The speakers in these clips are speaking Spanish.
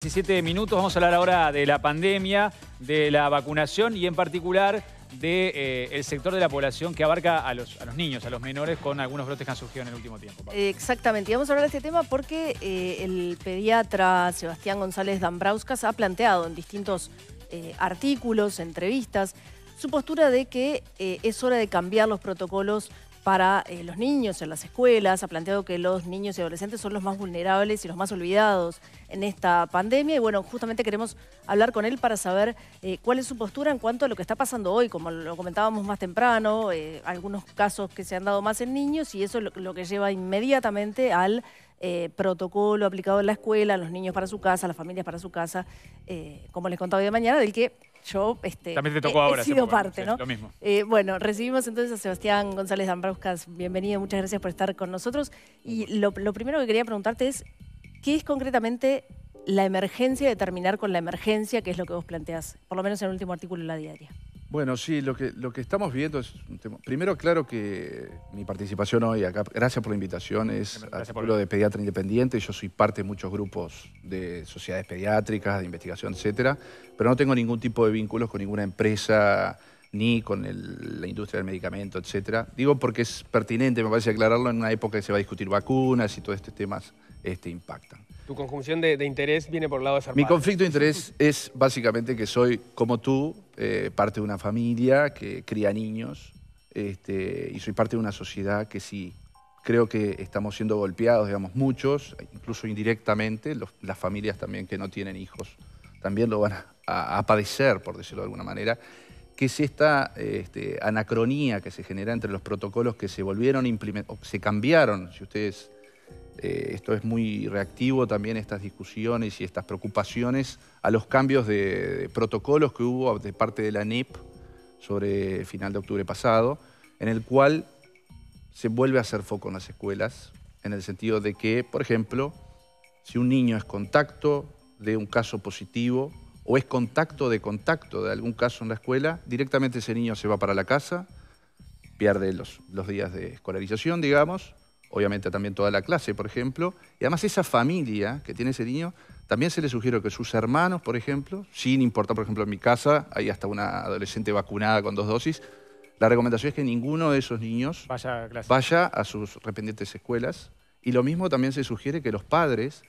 17 minutos, vamos a hablar ahora de la pandemia, de la vacunación y en particular del de, eh, sector de la población que abarca a los, niños, a los menores, con algunos brotes que han surgido en el último tiempo. Exactamente, y vamos a hablar de este tema porque eh, el pediatra Sebastián González Dambrauskas ha planteado en distintos eh, artículos, entrevistas, su postura de que es hora de cambiar los protocolos para eh, los niños en las escuelas. Ha planteado que los niños y adolescentes son los más vulnerables y los más olvidados en esta pandemia. Y bueno, justamente queremos hablar con él para saber eh, cuál es su postura en cuanto a lo que está pasando hoy, como lo comentábamos más temprano, eh, algunos casos que se han dado más en niños y eso es lo, que lleva inmediatamente al protocolo aplicado en la escuela, los niños para su casa, las familias para su casa, como les contaba hoy de mañana, del que yo este, También te tocó he, sido parte, mismo. Eh, bueno, recibimos entonces a Sebastián González Dambrauscas Bienvenido, muchas gracias por estar con nosotros. Y lo, lo, primero que quería preguntarte es, ¿qué es concretamente la emergencia de terminar con la emergencia, que es lo que vos planteás, por lo menos en el último artículo de la diaria? Bueno, sí, lo que, lo que estamos viendo es un tema. Primero, claro que mi participación hoy acá, gracias por la invitación, es pueblo de Pediatra Independiente. Yo soy parte de muchos grupos de sociedades pediátricas, de investigación, etcétera, pero no tengo ningún tipo de vínculos con ninguna empresa ni con la industria del medicamento, etcétera. Digo porque es pertinente, me parece aclararlo, en una época que se va a discutir vacunas y todos estos temas este, impactan tu conjunción de, interés viene por el lado de parte. Mi conflicto de interés es básicamente que soy, como tú, eh, parte de una familia que cría niños este, y soy parte de una sociedad que sí creo que estamos siendo golpeados, digamos, muchos, incluso indirectamente, las familias también que no tienen hijos también lo van a, padecer, por decirlo de alguna manera, que es esta este, anacronía que se genera entre los protocolos que se volvieron, a o se cambiaron, si ustedes eh, esto es muy reactivo también, estas discusiones y estas preocupaciones a los cambios de, protocolos que hubo de parte de la NIP e sobre final de octubre pasado, en el cual se vuelve a hacer foco en las escuelas, en el sentido de que, por ejemplo, si un niño es contacto de un caso positivo o es contacto de contacto de algún caso en la escuela, directamente ese niño se va para la casa, pierde los días de escolarización, digamos, obviamente también toda la clase, por ejemplo, y además esa familia que tiene ese niño, también se le sugiero que sus hermanos, por ejemplo, sin importar, por ejemplo, en mi casa, hay hasta una adolescente vacunada con dos dosis, la recomendación es que ninguno de esos niños vaya a, sus rependientes escuelas. Y lo mismo también se sugiere que los padres,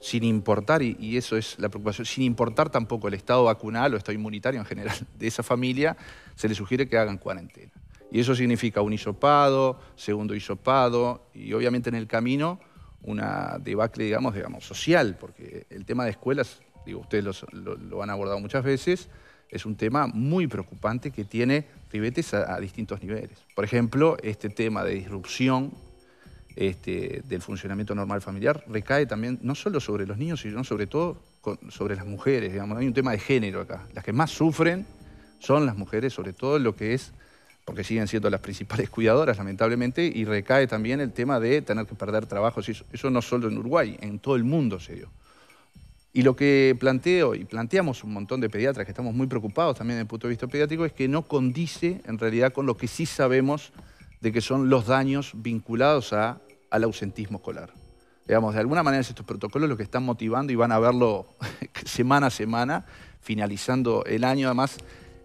sin importar, y, y eso es la preocupación, sin importar tampoco el estado vacunal o estado inmunitario en general de esa familia, se les sugiere que hagan cuarentena. Y eso significa un hisopado, segundo hisopado y obviamente en el camino una debacle, digamos, digamos, social, porque el tema de escuelas, digo, ustedes lo, han abordado muchas veces, es un tema muy preocupante que tiene ribetes a, distintos niveles. Por ejemplo, este tema de disrupción este, del funcionamiento normal familiar recae también no solo sobre los niños, sino sobre todo sobre las mujeres. Digamos. Hay un tema de género acá. Las que más sufren son las mujeres, sobre todo lo que es porque siguen siendo las principales cuidadoras, lamentablemente, y recae también el tema de tener que perder trabajos. Eso, no solo en Uruguay, en todo el mundo se dio. Y lo que planteo, y planteamos un montón de pediatras que estamos muy preocupados también desde el punto de vista pediátrico, es que no condice en realidad con lo que sí sabemos de que son los daños vinculados al ausentismo escolar. Digamos, de alguna manera estos protocolos los que están motivando y van a verlo semana a semana, finalizando el año. Además,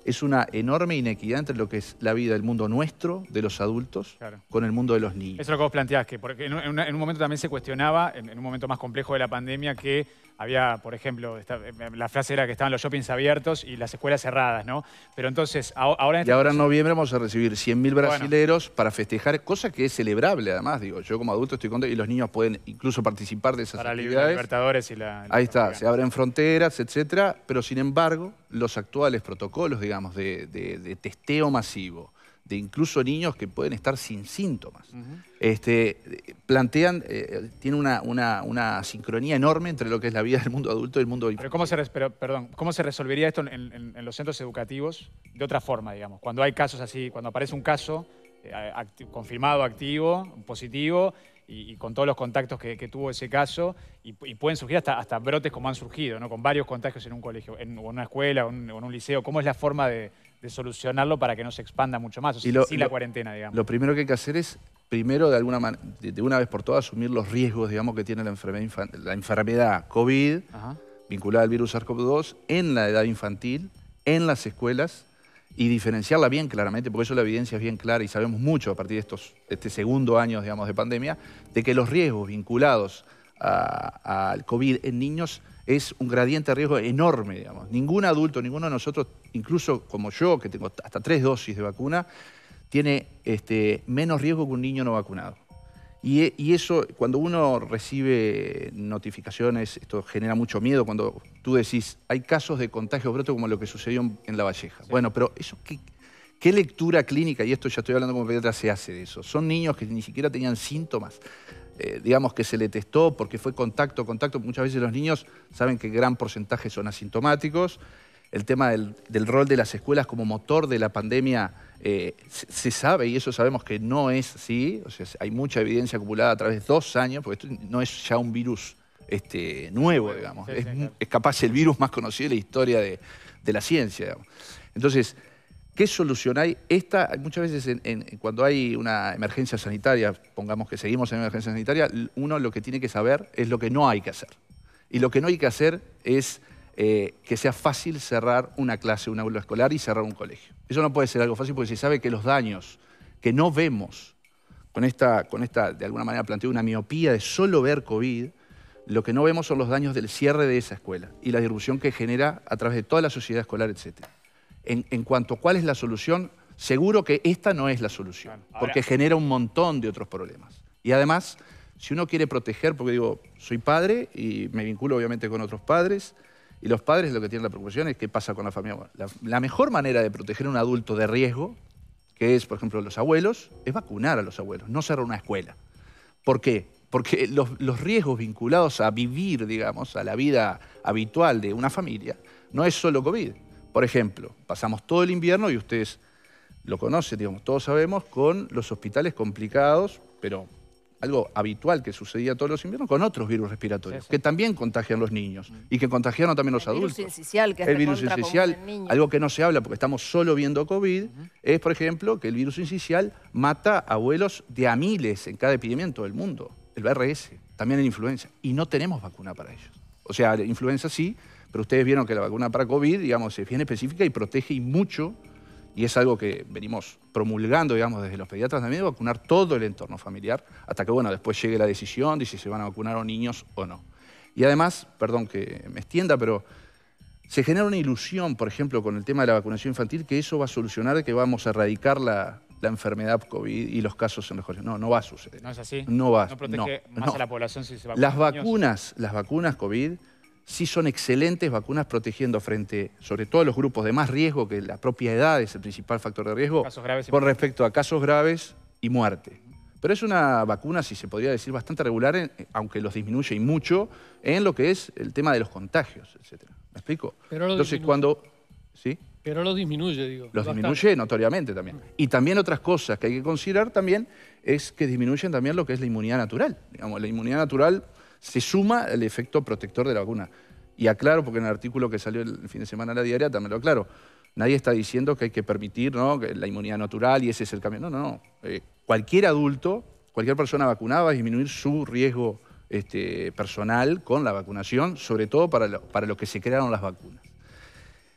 es una enorme inequidad entre lo que es la vida del mundo nuestro, de los adultos, con el mundo de los niños. Eso es lo que vos planteás, que porque en, un, momento también se cuestionaba, en, un momento más complejo de la pandemia, que había, por ejemplo, la frase era que estaban los shoppings abiertos y las escuelas cerradas, ¿no? Pero entonces, ahora... En y este ahora en noviembre vamos a recibir 100.000 brasileros para festejar, cosa que es celebrable además, digo, yo como adulto estoy contento y los niños pueden incluso participar de esas para actividades. Para libertadores y la... Ahí está, se abren fronteras, etcétera, pero sin embargo, los actuales protocolos, digamos, de, de testeo masivo, de incluso niños que pueden estar sin síntomas. Este, plantean, eh, tiene una, sincronía enorme entre lo que es la vida del mundo adulto y el mundo infantil. Pero ¿cómo se, perdón, ¿cómo se resolvería esto en, los centros educativos de otra forma, digamos? Cuando hay casos así, cuando aparece un caso eh, confirmado, activo, positivo, y, con todos los contactos que, tuvo ese caso, y, pueden surgir hasta, hasta, brotes como han surgido, ¿no? con varios contagios en un colegio, en, o en una escuela, o en un liceo. ¿Cómo es la forma de de solucionarlo para que no se expanda mucho más. O y la cuarentena, digamos. Lo primero que hay que hacer es, primero, de alguna manera, de, una vez por todas, asumir los riesgos, digamos, que tiene la enfermedad, COVID vinculada al virus SARS-CoV-2 en la edad infantil, en las escuelas, y diferenciarla bien claramente, porque eso la evidencia es bien clara y sabemos mucho a partir de, estos, este segundo año, digamos, de pandemia, de que los riesgos vinculados al COVID en niños es un gradiente de riesgo enorme, digamos. Ningún adulto, ninguno de nosotros, incluso como yo, que tengo hasta tres dosis de vacuna, tiene este, menos riesgo que un niño no vacunado. Y, eso, cuando uno recibe notificaciones, esto genera mucho miedo cuando tú decís, hay casos de contagio brote como lo que sucedió en, La Valleja. Bueno, pero eso, ¿qué, ¿qué, lectura clínica, y esto ya estoy hablando como pediatra, se hace de eso? Son niños que ni siquiera tenían síntomas. Eh, digamos que se le testó porque fue contacto, contacto. Muchas veces los niños saben que gran porcentaje son asintomáticos. El tema del, rol de las escuelas como motor de la pandemia eh, se, sabe y eso sabemos que no es así. hay mucha evidencia acumulada a través de dos años, porque esto no es ya un virus este, nuevo, digamos. es, capaz el virus más conocido de la historia de, la ciencia. Entonces, ¿Qué hay? Esta, muchas veces cuando hay una emergencia sanitaria, pongamos que seguimos en emergencia sanitaria, uno lo que tiene que saber es lo que no hay que hacer. Y lo que no hay que hacer es eh, que sea fácil cerrar una clase, un aula escolar y cerrar un colegio. Eso no puede ser algo fácil porque se sabe que los daños que no vemos con esta, con esta de alguna manera planteo una miopía de solo ver COVID, lo que no vemos son los daños del cierre de esa escuela y la disrupción que genera a través de toda la sociedad escolar, etcétera en, cuanto a cuál es la solución, seguro que esta no es la solución, porque genera un montón de otros problemas. Y además, si uno quiere proteger, porque digo, soy padre y me vinculo obviamente con otros padres, y los padres lo que tienen la preocupación es qué pasa con la familia. La, mejor manera de proteger a un adulto de riesgo, que es, por ejemplo, los abuelos, es vacunar a los abuelos, no cerrar una escuela. ¿Por qué? Porque los, los riesgos vinculados a vivir, digamos, a la vida habitual de una familia, no es solo COVID, por ejemplo, pasamos todo el invierno, y ustedes lo conocen, digamos, todos sabemos, con los hospitales complicados, pero algo habitual que sucedía todos los inviernos, con otros virus respiratorios, que también contagian los niños mm. y que contagiaron también los el adultos. Virus que el virus incisional, algo que no se habla porque estamos solo viendo COVID, es, por ejemplo, que el virus incisial mata abuelos de a miles en cada epidemia del el mundo, el BRS, también en influenza, y no tenemos vacuna para ellos. O sea, influenza sí, pero ustedes vieron que la vacuna para COVID, digamos, es bien específica y protege y mucho, y es algo que venimos promulgando, digamos, desde los pediatras también, vacunar todo el entorno familiar, hasta que, bueno, después llegue la decisión de si se van a vacunar o niños o no. Y además, perdón que me extienda, pero se genera una ilusión, por ejemplo, con el tema de la vacunación infantil, que eso va a solucionar, que vamos a erradicar la, enfermedad COVID y los casos se los No, no va a suceder. No es así. No va. No protege más a la población si se vacuna. Las vacunas, las vacunas COVID sí son excelentes vacunas protegiendo frente, sobre todo a los grupos de más riesgo, que la propia edad es el principal factor de riesgo, con respecto a casos graves y muerte. Pero es una vacuna, si se podría decir, bastante regular, eh, aunque los disminuye y mucho, en lo que es el tema de los contagios, etc. ¿Me explico? Pero lo Entonces, cuando... ¿Sí? Pero los disminuye, digo. Los disminuye notoriamente también. Y también otras cosas que hay que considerar también es que disminuyen también lo que es la inmunidad natural. Digamos, la inmunidad natural se suma el efecto protector de la vacuna. Y aclaro, porque en el artículo que salió el fin de semana en la diaria también lo aclaro, nadie está diciendo que hay que permitir la inmunidad natural y ese es el cambio. No, no, no. Eh, cualquier adulto, cualquier persona vacunada va a disminuir su riesgo este, personal con la vacunación, sobre todo para lo, para que se crearon las vacunas.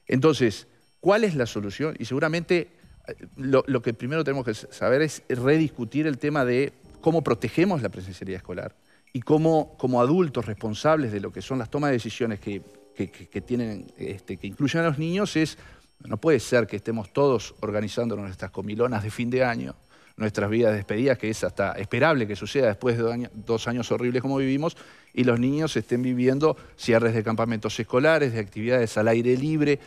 Entonces, ¿cuál es la solución? Y seguramente eh, lo, lo que primero tenemos que saber es rediscutir el tema de cómo protegemos la presencialidad escolar y como adultos responsables de lo que son las tomas de decisiones que, tienen, este, que incluyen a los niños es, no puede ser que estemos todos organizando nuestras comilonas de fin de año, nuestras vidas despedidas, que es hasta esperable que suceda después de dos años horribles como vivimos, y los niños estén viviendo cierres de campamentos escolares, de actividades al aire libre.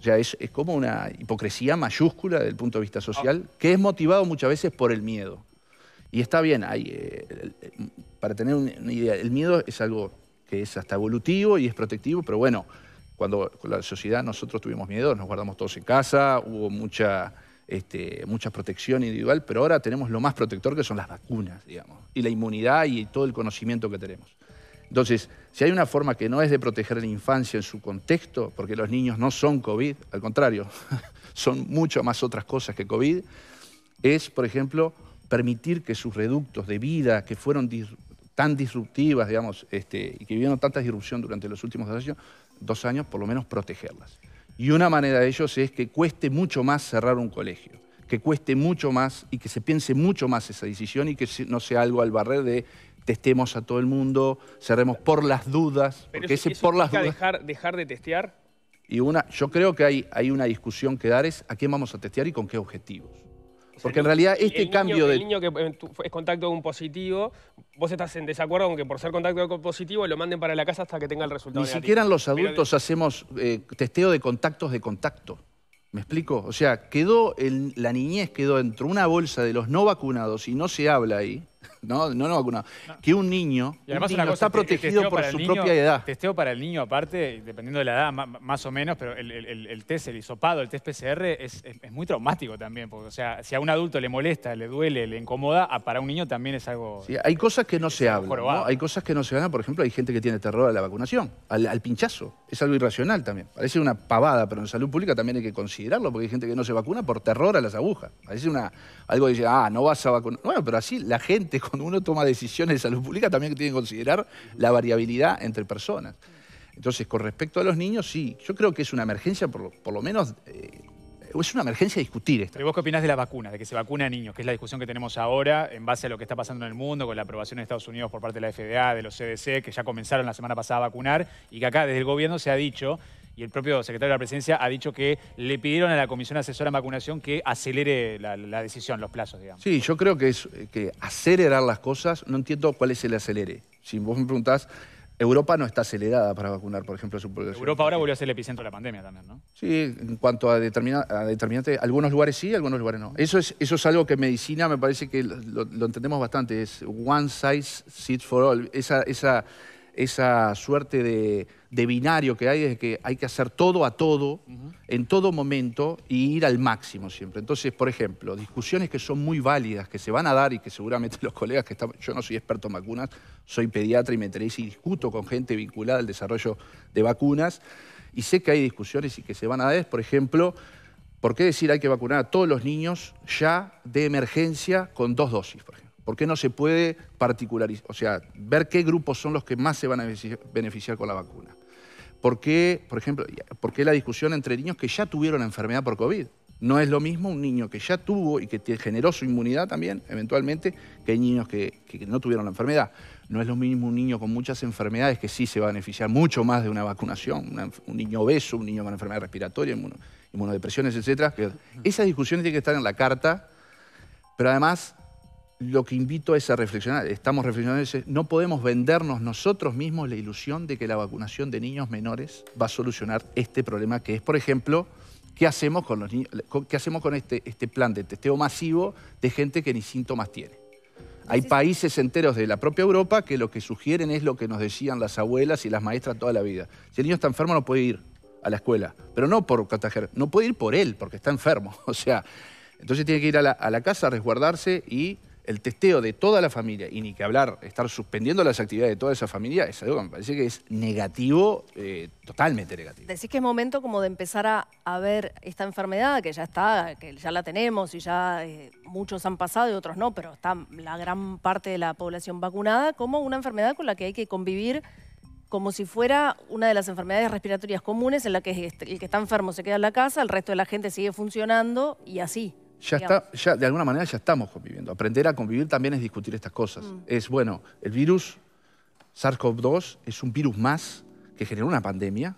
Ya es, es como una hipocresía mayúscula desde el punto de vista social, ah. que es motivado muchas veces por el miedo. Y está bien, hay, eh, para tener una idea, el miedo es algo que es hasta evolutivo y es protectivo, pero bueno, cuando con la sociedad nosotros tuvimos miedo, nos guardamos todos en casa, hubo mucha, este, mucha protección individual, pero ahora tenemos lo más protector que son las vacunas, digamos, y la inmunidad y todo el conocimiento que tenemos. Entonces, si hay una forma que no es de proteger la infancia en su contexto, porque los niños no son COVID, al contrario, son mucho más otras cosas que COVID, es, por ejemplo, permitir que sus reductos de vida, que fueron tan disruptivas, digamos, este, y que vivieron tanta disrupción durante los últimos dos años, por lo menos protegerlas. Y una manera de ellos es que cueste mucho más cerrar un colegio, que cueste mucho más y que se piense mucho más esa decisión y que no sea algo al barrer de testemos a todo el mundo, cerremos por las dudas, Pero porque por las dudas... Dejar, dejar de testear? Y una, yo creo que hay, hay una discusión que dar es a quién vamos a testear y con qué objetivos. Porque en realidad este cambio de... niño que eh, es contacto un positivo, vos estás en desacuerdo con que por ser contacto con positivo lo manden para la casa hasta que tenga el resultado Ni siquiera los adultos hacemos eh, testeo de contactos de contacto. ¿Me explico? O sea, quedó la niñez quedó entre una bolsa de los no vacunados y no se habla ahí. No, no, no vacunado. Que un niño, está protegido por su propia edad. Testeo para el niño, aparte, dependiendo de la edad, más o menos, pero el, el, el test, el hisopado, el test PCR es, muy traumático también. Porque, o sea, si a un adulto le molesta, le duele, le incomoda, para un niño también es algo. Sí, hay cosas que no se hablan. Hay cosas que no se hablan. Por ejemplo, hay gente que tiene terror a la vacunación, al, pinchazo. Es algo irracional también. Parece una pavada, pero en salud pública también hay que considerarlo, porque hay gente que no se vacuna por terror a las agujas. Parece una, algo que dice, ah, no vas a vacunar. Bueno, pero así la gente cuando uno toma decisiones de salud pública también tiene que considerar la variabilidad entre personas. Entonces, con respecto a los niños, sí, yo creo que es una emergencia, por, lo menos... Eh, es una emergencia discutir esto. ¿Y vos qué opinás de la vacuna, de que se vacuna a niños? Que es la discusión que tenemos ahora en base a lo que está pasando en el mundo, con la aprobación de Estados Unidos por parte de la FDA, de los CDC, que ya comenzaron la semana pasada a vacunar, y que acá desde el gobierno se ha dicho y el propio secretario de la Presidencia ha dicho que le pidieron a la Comisión Asesora en Vacunación que acelere la, decisión, los plazos, digamos. Sí, yo creo que, que acelerar las cosas, no entiendo cuál es el acelere. Si vos me preguntás, Europa no está acelerada para vacunar, por ejemplo, a su población. Europa ahora volvió a ser el epicentro de la pandemia también, ¿no? Sí, en cuanto a, determina, determinante, algunos lugares sí, algunos lugares no. Eso es, eso es algo que en medicina me parece que lo, entendemos bastante, es one size fits for all. Esa, esa esa suerte de, binario que hay, es que hay que hacer todo a todo, en todo momento, y ir al máximo siempre. Entonces, por ejemplo, discusiones que son muy válidas, que se van a dar y que seguramente los colegas que están... Yo no soy experto en vacunas, soy pediatra y me interesa y discuto con gente vinculada al desarrollo de vacunas, y sé que hay discusiones y que se van a dar, es, por ejemplo, ¿por qué decir hay que vacunar a todos los niños ya de emergencia con dos dosis, por ejemplo? ¿Por qué no se puede particularizar? O sea, ver qué grupos son los que más se van a beneficiar con la vacuna. ¿Por qué, por ejemplo, por la discusión entre niños que ya tuvieron la enfermedad por COVID? No es lo mismo un niño que ya tuvo y que generó su inmunidad también, eventualmente, que niños que, no tuvieron la enfermedad. No es lo mismo un niño con muchas enfermedades que sí se va a beneficiar mucho más de una vacunación, un niño obeso, un niño con enfermedad respiratoria, inmunodepresiones, etc. Esas discusiones tienen que estar en la carta, pero además lo que invito es a reflexionar, estamos reflexionando, no podemos vendernos nosotros mismos la ilusión de que la vacunación de niños menores va a solucionar este problema que es, por ejemplo, ¿qué hacemos con, los qué hacemos con este, este plan de testeo masivo de gente que ni síntomas tiene? Hay países enteros de la propia Europa que lo que sugieren es lo que nos decían las abuelas y las maestras toda la vida. Si el niño está enfermo no puede ir a la escuela, pero no por contagiar, no puede ir por él porque está enfermo. O sea, entonces tiene que ir a la casa a resguardarse y el testeo de toda la familia y ni que hablar, estar suspendiendo las actividades de toda esa familia, es algo que me parece que es negativo, eh, totalmente negativo. Decís que es momento como de empezar a, ver esta enfermedad que ya está, que ya la tenemos y ya eh, muchos han pasado y otros no, pero está la gran parte de la población vacunada como una enfermedad con la que hay que convivir como si fuera una de las enfermedades respiratorias comunes en la que el que está enfermo se queda en la casa, el resto de la gente sigue funcionando y así. Ya está, ya, de alguna manera ya estamos conviviendo. Aprender a convivir también es discutir estas cosas. Mm. Es, bueno, el virus SARS-CoV-2 es un virus más que generó una pandemia,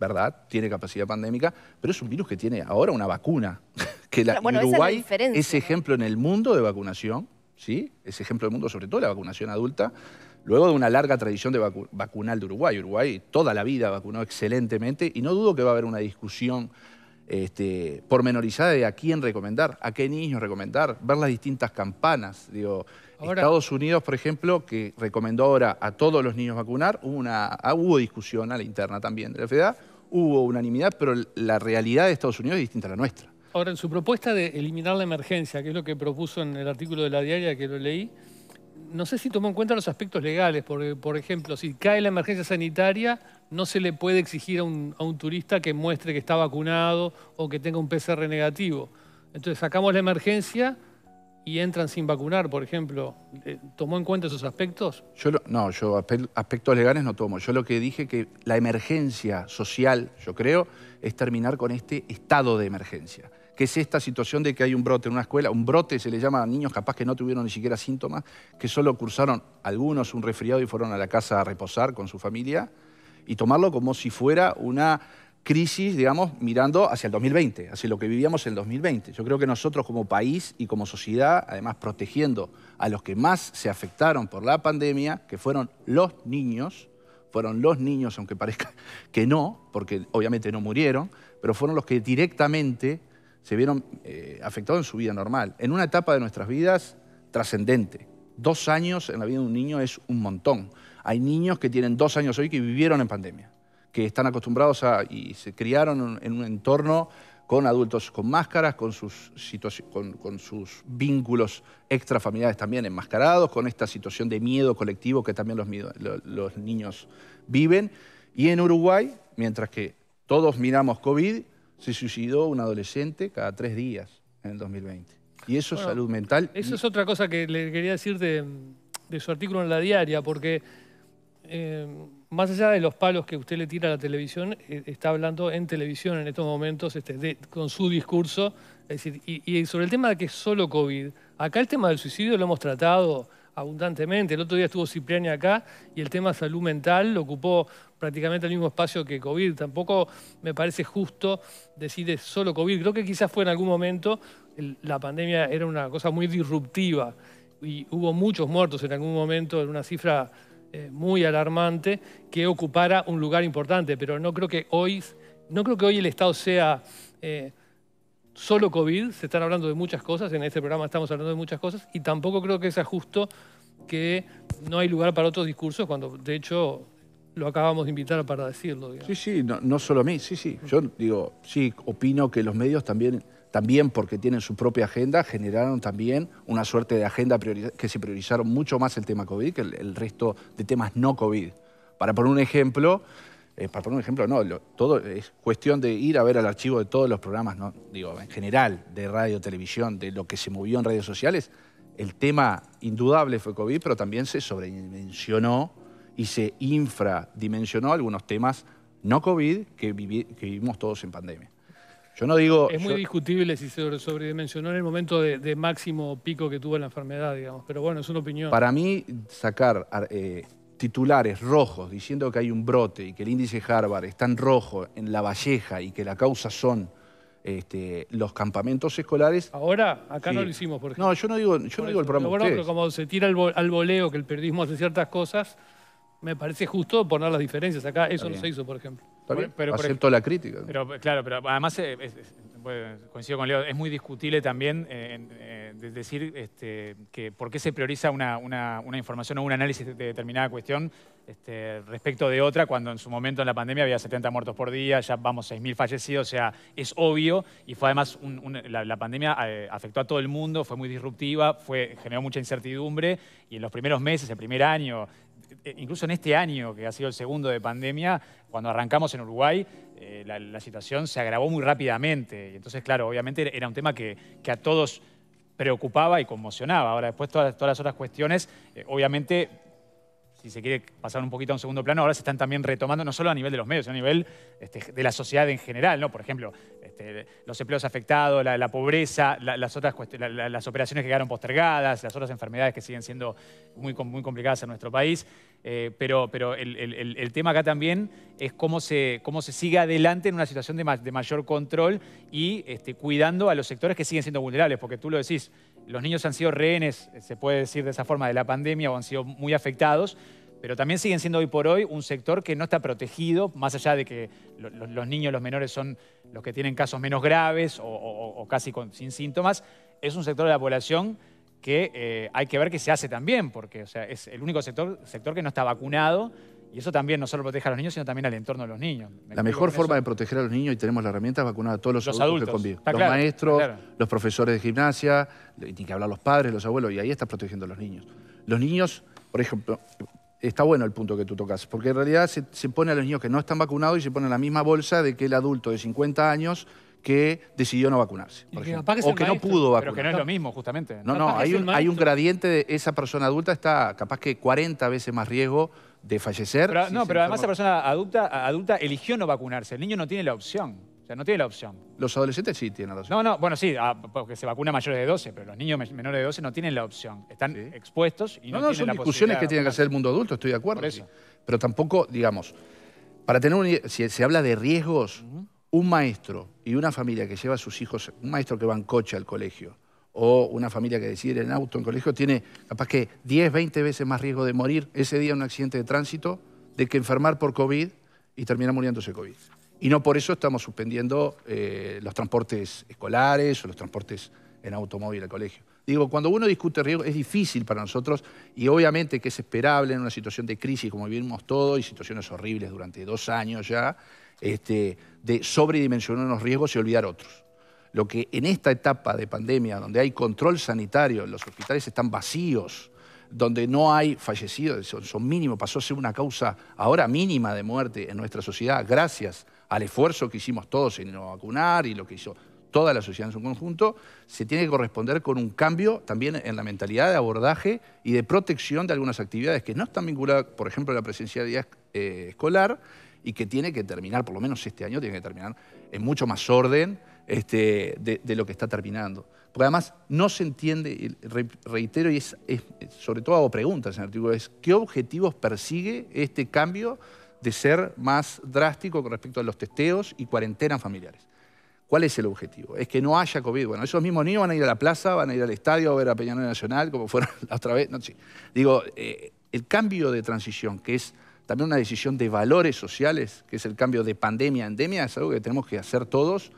¿verdad? Tiene capacidad pandémica, pero es un virus que tiene ahora una vacuna. que la, bueno, Uruguay esa es, ejemplo en el mundo de vacunación, ¿sí? Es ejemplo del mundo, sobre todo la vacunación adulta. Luego de una larga tradición de vacunal de Uruguay. Uruguay toda la vida vacunó excelentemente y no dudo que va a haber una discusión este, pormenorizada de a quién recomendar, a qué niños recomendar, ver las distintas campanas. Digo, Estados Unidos, por ejemplo, que recomendó ahora a todos los niños vacunar, hubo, una, ah, hubo discusión a la interna también de la FDA, hubo unanimidad, pero la realidad de Estados Unidos es distinta a la nuestra. Ahora, en su propuesta de eliminar la emergencia, que es lo que propuso en el artículo de la diaria que lo leí, no sé si tomó en cuenta los aspectos legales, porque, por ejemplo, si cae la emergencia sanitaria, no se le puede exigir a un, turista que muestre que está vacunado o que tenga un PCR negativo. Entonces sacamos la emergencia y entran sin vacunar, por ejemplo. Eh, ¿Tomó en cuenta esos aspectos? Yo no, yo aspectos legales no tomo. Yo lo que dije que la emergencia social, yo creo, es terminar con este estado de emergencia que es esta situación de que hay un brote en una escuela, un brote se le llama a niños capaz que no tuvieron ni siquiera síntomas, que solo cursaron algunos un resfriado y fueron a la casa a reposar con su familia, y tomarlo como si fuera una crisis, digamos, mirando hacia el 2020, hacia lo que vivíamos en el 2020. Yo creo que nosotros como país y como sociedad, además protegiendo a los que más se afectaron por la pandemia, que fueron los niños, fueron los niños, aunque parezca que no, porque obviamente no murieron, pero fueron los que directamente se vieron eh, afectados en su vida normal, en una etapa de nuestras vidas trascendente. Dos años en la vida de un niño es un montón. Hay niños que tienen dos años hoy que vivieron en pandemia, que están acostumbrados a y se criaron en un entorno con adultos con máscaras, con sus, vínculos extrafamiliares también enmascarados, con esta situación de miedo colectivo que también los, los niños viven. Y en Uruguay, mientras que todos miramos COVID, se suicidó un adolescente cada tres días en el 2020. Y eso es salud mental. Eso es otra cosa que le quería decir de, su artículo en la diaria, porque eh, más allá de los palos que usted le tira a la televisión, eh, está hablando en televisión en estos momentos este, con su discurso. decir, y, y sobre el tema de que es solo COVID, acá el tema del suicidio lo hemos tratado abundantemente. El otro día estuvo Cipriani acá y el tema salud mental ocupó prácticamente el mismo espacio que COVID. Tampoco me parece justo decir solo COVID. Creo que quizás fue en algún momento, la pandemia era una cosa muy disruptiva y hubo muchos muertos en algún momento, en una cifra eh, muy alarmante, que ocupara un lugar importante. Pero no creo que hoy, no creo que hoy el Estado sea... Eh, solo COVID, se están hablando de muchas cosas, en este programa estamos hablando de muchas cosas, y tampoco creo que sea justo que no hay lugar para otros discursos cuando, de hecho, lo acabamos de invitar para decirlo. Sí, sí, no, solo a mí, sí, sí. Yo digo, sí, opino que los medios también, también porque tienen su propia agenda, generaron también una suerte de agenda que se priorizaron mucho más el tema COVID que el resto de temas no COVID. Para poner un ejemplo, eh, para poner un ejemplo, no, todo es cuestión de ir a ver al archivo de todos los programas, ¿no? digo, en general, de radio, televisión, de lo que se movió en redes sociales. El tema indudable fue COVID, pero también se sobredimensionó y se infradimensionó algunos temas no COVID que, vivimos todos en pandemia. Yo no digo... Es muy discutible si se sobredimensionó en el momento de, máximo pico que tuvo la enfermedad, digamos, pero bueno, es una opinión. Para mí, sacar... Eh, titulares rojos diciendo que hay un brote y que el índice Harvard está en rojo en La Valleja y que la causa son este, los campamentos escolares. Ahora, acá no lo hicimos, por ejemplo. No, yo no digo, yo digo el problema Bueno, pero como se tira al, voleo que el periodismo hace ciertas cosas, me parece justo poner las diferencias acá. Eso no se hizo, por ejemplo. Pero, Acepto la crítica. Pero, claro, pero además coincido con Leo, es muy discutible también eh, eh, decir este, que por qué se prioriza una, información o un análisis de determinada cuestión este, respecto de otra, cuando en su momento en la pandemia había 70 muertos por día, ya vamos 6.000 fallecidos, o sea, es obvio y fue además, la, pandemia eh, afectó a todo el mundo, fue muy disruptiva, fue, generó mucha incertidumbre y en los primeros meses, el primer año, e, incluso en este año, que ha sido el segundo de pandemia, cuando arrancamos en Uruguay, eh, la, situación se agravó muy rápidamente. Y entonces, claro, obviamente era un tema que, a todos preocupaba y conmocionaba. Ahora, después todas, todas las otras cuestiones, eh, obviamente, si se quiere pasar un poquito a un segundo plano, ahora se están también retomando, no solo a nivel de los medios, sino a nivel este, de la sociedad en general, Por ejemplo, este, los empleos afectados, la, pobreza, las, otras las operaciones que quedaron postergadas, las otras enfermedades que siguen siendo muy, muy complicadas en nuestro país. Eh, pero, el, tema acá también es cómo se, sigue adelante en una situación de, mayor control y este, cuidando a los sectores que siguen siendo vulnerables, porque tú lo decís, los niños han sido rehenes, se puede decir de esa forma, de la pandemia o han sido muy afectados, pero también siguen siendo hoy por hoy un sector que no está protegido, más allá de que los niños, los menores son los que tienen casos menos graves o, casi sin síntomas, es un sector de la población que eh, hay que ver que se hace también, porque o sea, es el único sector, sector que no está vacunado y eso también no solo protege a los niños, sino también al entorno de los niños. la mejor forma de proteger a los niños, y tenemos la herramienta, es vacunar a todos los, adultos, que conviven. Los maestros, los profesores de gimnasia, ni que hablar los padres, los abuelos, y ahí estás protegiendo a los niños. Los niños, por ejemplo, está bueno el punto que tú tocas, porque en realidad se, se pone a los niños que no están vacunados y se pone en la misma bolsa de que el adulto de 50 años que decidió no vacunarse. o que no pudo vacunarse. Pero que no es lo mismo, justamente. No, no, hay un, gradiente, de esa persona adulta está capaz que 40 veces más riesgo de fallecer. Pero, no, pero además esa persona adulta, adulta eligió no vacunarse. El niño no tiene la opción. O sea, no tiene la opción. Los adolescentes sí tienen la opción. No, no, bueno, sí, ah, porque se vacuna mayores de 12, pero los niños menores de 12 no tienen la opción. Están expuestos y no, no, no son discusiones que tiene que hacer el mundo adulto, estoy de acuerdo. eso. Pero tampoco, digamos, para tener un... Si se habla de riesgos, un maestro y una familia que lleva a sus hijos, un maestro que va en coche al colegio, o una familia que decide ir en auto en colegio, tiene capaz que 10, 20 veces más riesgo de morir ese día en un accidente de tránsito de que enfermar por COVID y terminar muriéndose COVID. Y no por eso estamos suspendiendo eh, los transportes escolares o los transportes en automóvil al colegio. Digo, cuando uno discute riesgo es difícil para nosotros y obviamente que es esperable en una situación de crisis como vivimos todos y situaciones horribles durante dos años ya, este, de sobredimensionar unos riesgos y olvidar otros. Lo que en esta etapa de pandemia, donde hay control sanitario, los hospitales están vacíos, donde no hay fallecidos, son, mínimos, pasó a ser una causa ahora mínima de muerte en nuestra sociedad, gracias al esfuerzo que hicimos todos en no vacunar y lo que hizo toda la sociedad en su conjunto, se tiene que corresponder con un cambio también en la mentalidad de abordaje y de protección de algunas actividades que no están vinculadas, por ejemplo, a la presencialidad eh, escolar, y que tiene que terminar, por lo menos este año tiene que terminar en mucho más orden este, de, lo que está terminando. Porque además no se entiende, reitero, y es, sobre todo hago preguntas en el artículo, es qué objetivos persigue este cambio de ser más drástico con respecto a los testeos y cuarentenas familiares. ¿Cuál es el objetivo? Es que no haya COVID. Bueno, esos mismos niños van a ir a la plaza, van a ir al estadio a ver a Peñarol Nacional, como fueron la otra vez. No, Digo, eh, el cambio de transición, que es también una decisión de valores sociales, que es el cambio de pandemia a endemia, es algo que tenemos que hacer todos.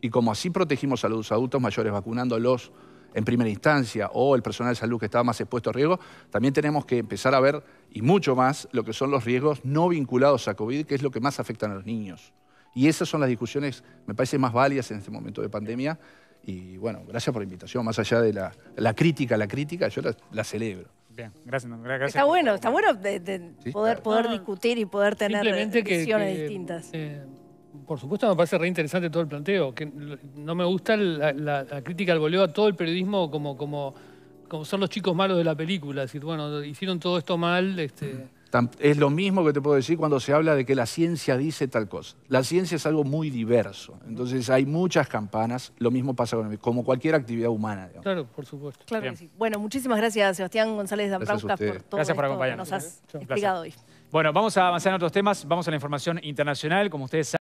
Y como así protegimos a los adultos mayores vacunándolos en primera instancia o el personal de salud que estaba más expuesto a riesgo, también tenemos que empezar a ver, y mucho más, lo que son los riesgos no vinculados a COVID, que es lo que más afecta a los niños. Y esas son las discusiones, me parece, más válidas en este momento de pandemia. Y bueno, gracias por la invitación. Más allá de la, crítica, la crítica, yo la celebro. Bien, gracias. Está bueno, está bueno poder, poder discutir y poder tener visiones distintas. Eh, por supuesto me parece reinteresante todo el planteo. no me gusta la, crítica al voleo a todo el periodismo como, como, como son los chicos malos de la película. Es decir, bueno, hicieron todo esto mal, este, es lo mismo que te puedo decir cuando se habla de que la ciencia dice tal cosa. La ciencia es algo muy diverso. Entonces hay muchas campanas. Lo mismo pasa con como cualquier actividad humana. Claro, por supuesto. Claro Bueno, muchísimas gracias, Sebastián González de Dambrauskas, por todo gracias por esto que nos ¿eh? has explicado hoy. Bueno, vamos a avanzar en otros temas. Vamos a la información internacional. Como ustedes saben,